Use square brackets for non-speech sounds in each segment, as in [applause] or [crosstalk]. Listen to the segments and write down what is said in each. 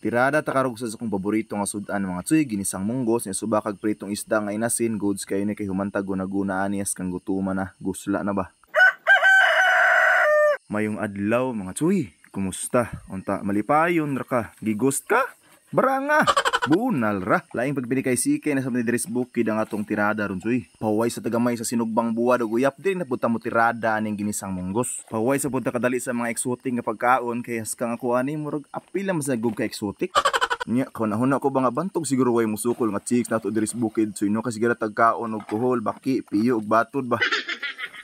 Tirada takarog sa kong paborito nga sudan mga tsuy, ginisang munggos, ni subakag pritong isda nga inasin, goods kayo ni kay humanta guna-guna anias kang gutuman na, gusla na ba. [laughs] Mayong adlaw mga tsuy, kumusta? Unta malipayon ra ka, gigust ka? Baranga! Bunal ra, laing pagpili kay Sike na sa Madridres Bukid nga atong tirada ron tuy. Paway sa tagamay sa sinugbang buwad ug uyap din napunta mo tirada aning ginisang munggos. Paway sa punta kadali sa mga exotic nga pagkaon kay has kang ako ani murag apila masagog ka exotic. Nya, kauna nahuna ko ba nga bantog siguro way musukol nga chicks nato Madridres Bukid so ino kasi tagkaon og kohol, baki, piyo ug batod ba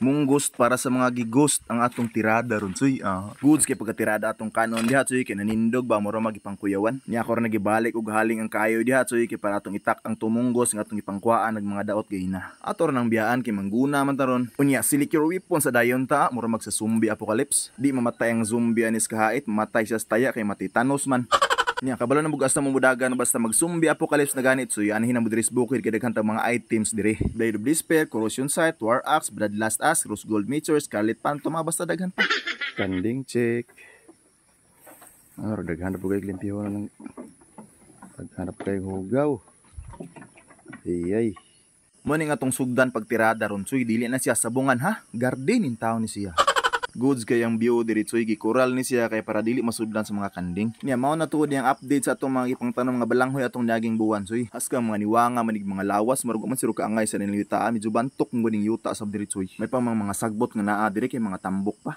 munggust para sa mga gigust ang atong tirada ron suy ah. goods kay pagkatirada atong kanon diha suy kay nanindog ba mura magipangkuyawan niya ko ra nagibalik og haling ang kayo diha suy kay para atong itak ang tumunggos ng atong ipangkuaan ng mga daot kay na ator nang biyaan kay manguna man taron unya silik your weapon sa dayon ta mura magsa zombie apocalypse di mamatay ang zombie anis kahait matay sa taya kay matitanos man Nya kabalo na bugas na mumudagan basta magzumbi apocalypse na ganit so yan na diri bukid kay daghang mga items diri. Blade of Despair, Corrosion Sight, War Axe, Blood Last Axe, Rose Gold Meteor, Scarlet Phantom ah, basta daghan pa. Kanding check. Aro daghan na bugay limpyo na lang. paghanap kay hugaw. Iyay. Mo ning atong sugdan pagtirada ron suy dili na siya sabungan ha. Gardenin taon ni siya goods kay ang bio diretsoy gikural ni siya kay para dili masudlan sa mga kanding. Niya mao na tuod ang update sa atong mga ipangtanom nga balanghoy atong naging buwan soy. Haska mga niwanga manig mga lawas marugo man siro kaangay sa nilitaan medyo bantok ng ning yuta sa diretsoy. May pang mga, mga sagbot nga naa dire kay mga tambok pa.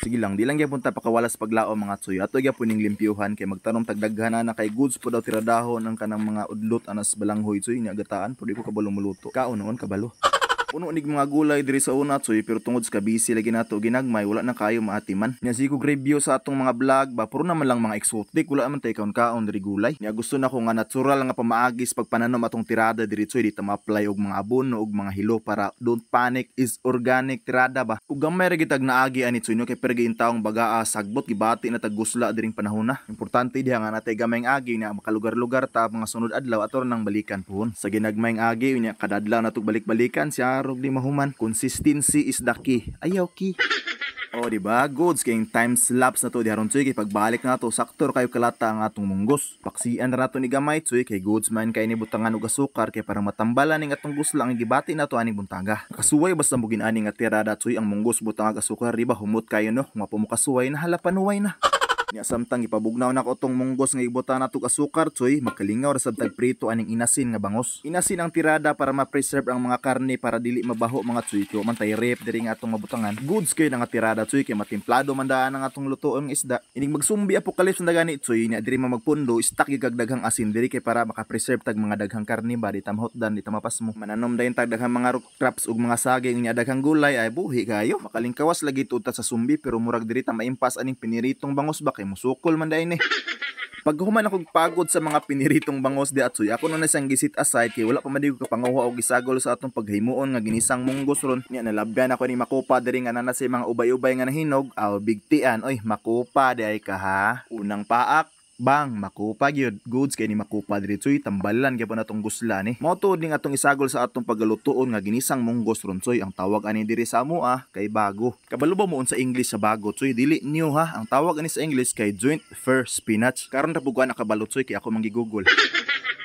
Sige lang, di lang punta pakawalas paglao mga tsuy. Ato gyapon ning limpyuhan kay magtanom tagdaghana na kay goods po daw tiradahon ang kanang mga udlot anas balanghoy tsuy ni agataan pud ko kabalo muluto. Kaunoon kabalo. [laughs] Uno nig mga gulay diri sa una tsoy pero tungod sa kabisi lagi nato ginagmay wala na kayo maatiman. Nya si review sa atong mga vlog ba puro naman lang mga exotic wala man tay kaon kaon diri gulay. Nya gusto nako nga natural nga pamaagis pag pananom atong tirada diri tsoy dito ma-apply og mga abono og mga hilo para don't panic is organic tirada ba. Ug gamay ra gitag naagi ani tsoy no kay pergi intawong bagaa sagbot gibati na tagusla diring panahon na. Importante diha nga natay gamayng agi na makalugar-lugar ta mga sunod adlaw ator nang balikan pun. Sa ginagmayng agi nya kadadlaw na balik-balikan siya tarog di mahuman. Consistency is the key. Ayaw key. Oh, di ba? Goods kay time lapse na to di haron tsuy kay pagbalik na to saktor kayo kalata ang atong munggos. Paksian na nato ni gamay tsuy kay goods man kay ni butangan og asukar kay para matambalan ning atong gusla ang gibati to aning buntaga. Kasuway basta mugin ani nga tira da tsuy ang munggos butang asukar di ba humot kayo no? Nga pumukasuway na halapanuway na. Nya samtang ipabugnaw na ko tong munggos nga ibutan nato asukar tsoy makalingaw ra tag prito aning inasin nga bangos. Inasin ang tirada para ma-preserve ang mga karne para dili mabaho mga tsoy kay man tay rep diri nga atong mabutangan. Goods kay nga tirada tsoy kay matimplado man daan ang atong lutoon nga isda. Ining magsumbi apocalypse na gani tsoy nya diri ma magpundo stack gyud daghang asin diri kay para maka-preserve tag mga daghang karne ba di tamhot dan di tamapas mo. Mananom dayon tag daghang mga crops ug mga saging nya daghang gulay ay buhi kayo. Makalingkawas lagi tuta sa sumbi pero murag diri ta maimpas aning piniritong bangos ba kay musukol man dahil eh. Pag human akong pagod sa mga piniritong bangos di atsoy, ako nung nasang gisit aside kay wala pa man di ko kapanguha o gisagol sa atong paghimuon nga ginisang munggos ron. Niya nalabgan ako ni makupa diri nga nana sa mga ubay-ubay nga nahinog, aw bigtian, oy makupa di ay ka ha. Unang paak, bang makupa gyud goods kay ni makupa diri tsoy tambalan gyapon natong guslan ni eh. mao ning atong isagol sa atong pagalutoon nga ginisang munggos ron tsoy ang tawag ani diri sa amoa ah, kay bago kabalo ba mo sa english sa bago tsoy dili new ha ang tawag ani sa english kay joint first spinach karon ra buguan ah, nakabalot tsoy kay ako manggigugol [laughs]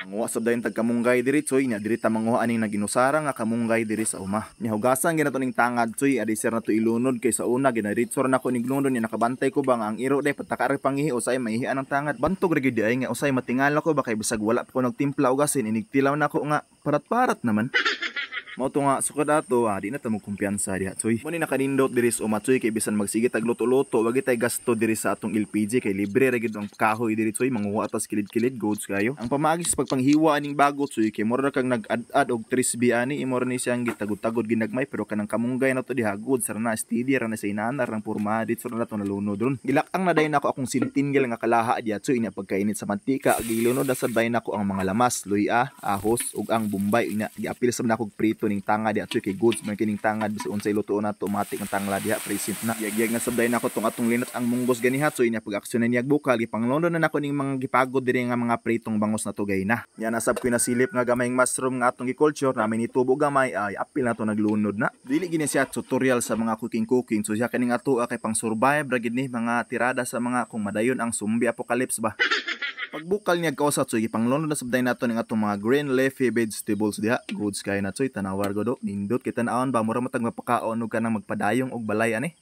Manguha sa dayon tag kamunggay diri tsoy nya diri ta manguha aning naginusara nga kamunggay diri sa uma. Nihugasan ginato ning tangad tsoy adi sir na to ilunod kay sa una ginaritsor na ko ni Glundon nya nakabantay ko ba ang iro day patakar pangihi usay maihian ang tangad. Bantog ra gid ay nga usay matingala ko ba kay bisag wala pa ko nagtimpla og inigtilaw na ko nga parat-parat naman mao to nga sukad ato ah, di na ta mo kumpiyansa diha tsoy mo ni nakanindot diri sa umatsoy kay bisan magsige tag luto-luto wag itay gasto diri sa atong LPG kay libre ra gid ang kahoy diri tsoy manguha atas kilid-kilid goods kayo ang pamaagi sa pagpanghiwa aning bago tsoy kay mura kang nag-add-add og 3B ani imo ni siyang gitagud-tagud ginagmay pero kanang kamunggay na to diha goods ra na steady ra na sa inanar nang purma dito ra na to nalunod ron gilakang na dayon ako akong sintingil nga kalaha diha tsoy ina pagkainit sa mantika gilunod sa dayon ako ang mga lamas luya ah, ahos ug ang bumbay ina giapil sa nako prito nato ning tanga di choy kay goods man kining tangad sa unsay lutuon nato matik ang tangla diha present na yagyag nga sabday nako tong atong linot ang munggos gani hat so inya pag aksyon na niyag bukal ipanglondon na nako ning mga gipagod diri nga mga pritong bangos na tugay na nya nasab ko na silip nga gamayng mushroom nga atong giculture namin itubo gamay ay apil nato naglunod na dili gini siya tutorial sa mga cooking cooking so siya kaning ato ah, kay pang survive ra gid ni mga tirada sa mga kung madayon ang zombie apocalypse ba Pagbukal niya kausa tsoy ipanglonod na sabday nato ning atong mga green leafy vegetables diha. Goods kay na tsoy tanawar godo. Nindot kay tan-awon ba matag mapakaon ug kanang magpadayong og balay ani.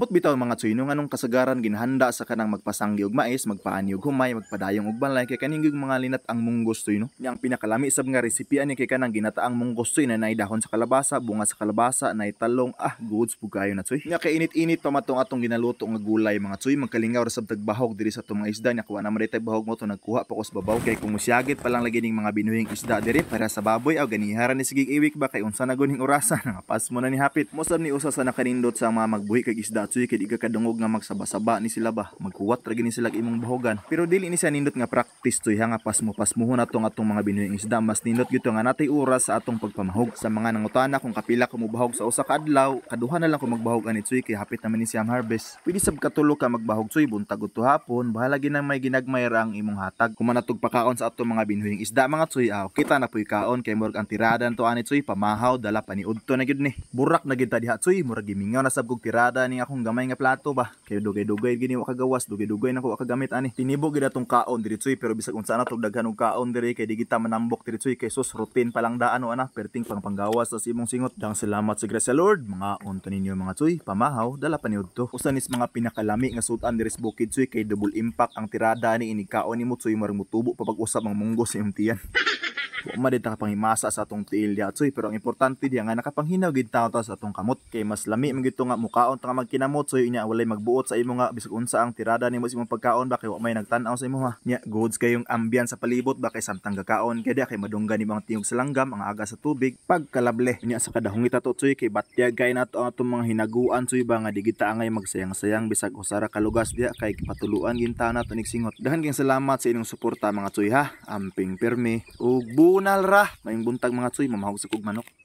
Abot bitaw mga tsoy no nganong kasagaran ginhanda sa kanang magpasanggi og mais, magpaani og humay, magpadayong og balay kay kaning mga linat ang mong tsoy no. Yang pinakalami sab nga recipe ani kay kanang ginataang mong tsoy na nay sa kalabasa, bunga sa kalabasa, nay talong, ah goods pug kayo na tsoy. Nga kay init-init pa matong atong ginaluto nga gulay mga tsoy, magkalingaw ra tagbahog diri sa atong mga isda nya kuha na marita bahog mo to nagkuha pa ko sa babaw kay kung pa lang lagi ning mga binuhing isda diri para sa baboy aw ganiharan ni sigig iwik ba kay unsa na guning orasa [laughs] nga pas mo na ni hapit. Mosab ni usa sa nakanindot sa mga magbuhi kag isda suy kay di ka kadungog nga magsabasaba ni sila ba magkuwat ra gini sila imong bahogan pero dili ni siya nindot nga practice tuy nga pasmo pasmuhon nato ang atong mga binuhing isda mas nindot gyud nga natay oras sa atong pagpamahog sa mga nangutana kung kapila ka mubahog sa usa ka adlaw kaduha na lang ko magbahog ani tuy kay hapit naman ni siyang harvest pwede sab katulo ka magbahog tuy buntag ug hapon bahala gina may ginagmayra ang imong hatag kuma natog pakaon sa atong mga binuhing isda mga tuy aw kita na puy kaon kay murag ang tirada to ani tuy pamahaw dala paniudto na gyud ni burak na gyud ta diha tuy murag gimingaw na sab kog tirada ni akong gamay nga plato ba kay dugay-dugay gini wa kagawas dugay-dugay nako kagamit ani tinibog gid atong kaon diretsoy pero bisag unsa na tog daghan og kaon diri kay di kita manambok diretsoy kay sus routine pa lang da ano ana perting pangpanggawas sa imong singot dang salamat sa grace Lord mga unta ninyo mga tsoy pamahaw dala paniud to usa nis mga pinakalami nga sudan diri sa bukid tsoy kay double impact ang tirada ni inigkaon nimo tsoy marang mutubo pa pag usab ang munggo sa imong tiyan [laughs] Wa man ta pangimasa sa atong tiil soy pero ang importante diya nga nakapanghinaw gid tawo sa atong kamot kay mas lami man gito nga mukaon ta magkinamot soy inya walay magbuot sa imo nga bisag unsa ang tirada nimo sa imong pagkaon ba kay wa may nagtan-aw sa imo ha. Nya goods yung ambiance sa palibot ba kay samtang gakaon kay diya kay madunggan ni mga tingog sa langgam ang aga sa tubig pagkalable nya sa kadahong ita soy kay batyag kay nato atong mga hinaguan soy ba nga digita angay magsayang-sayang bisag usara kalugas diya kay patuluan gintaw nato singot. Dahan kayong salamat sa inyong suporta mga tsoy ha. Amping pirmi ug unal ra. Mayong buntag mga tsoy, mamahog sa kog manok.